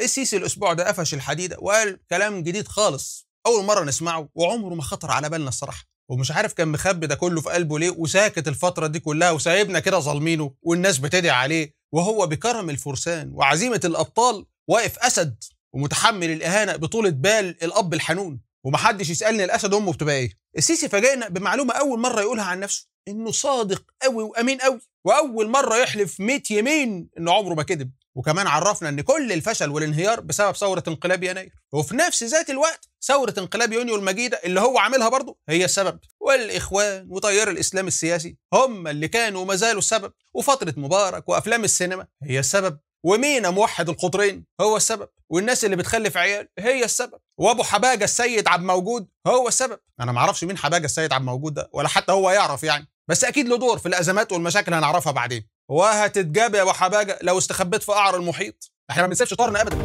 السيسي الاسبوع ده قفش الحديده وقال كلام جديد خالص اول مره نسمعه وعمره ما خطر على بالنا الصراحه ومش عارف كان مخبي ده كله في قلبه ليه وساكت الفتره دي كلها وسايبنا كده ظالمينه والناس بتدعي عليه وهو بكرم الفرسان وعزيمه الابطال واقف اسد ومتحمل الاهانه بطوله بال الاب الحنون ومحدش يسالني الاسد امه بتبقى ايه السيسي فاجئنا بمعلومه اول مره يقولها عن نفسه انه صادق قوي وامين قوي واول مره يحلف 100 يمين انه عمره ما كذب وكمان عرفنا ان كل الفشل والانهيار بسبب ثوره انقلاب يناير وفي نفس ذات الوقت ثوره انقلاب يونيو المجيده اللي هو عاملها برضه هي السبب والاخوان وتيار الاسلام السياسي هم اللي كانوا وما زالوا السبب وفتره مبارك وافلام السينما هي السبب ومينا موحد القطرين هو السبب والناس اللي بتخلف عيال هي السبب وابو حباجه السيد عبد موجود هو السبب انا ما اعرفش مين حباجه السيد عبد موجود ده ولا حتى هو يعرف يعني بس اكيد له دور في الازمات والمشاكل هنعرفها بعدين وهتتجاب يا ابو حباجه لو استخبيت في قعر المحيط احنا ما بنسيبش طارنا ابدا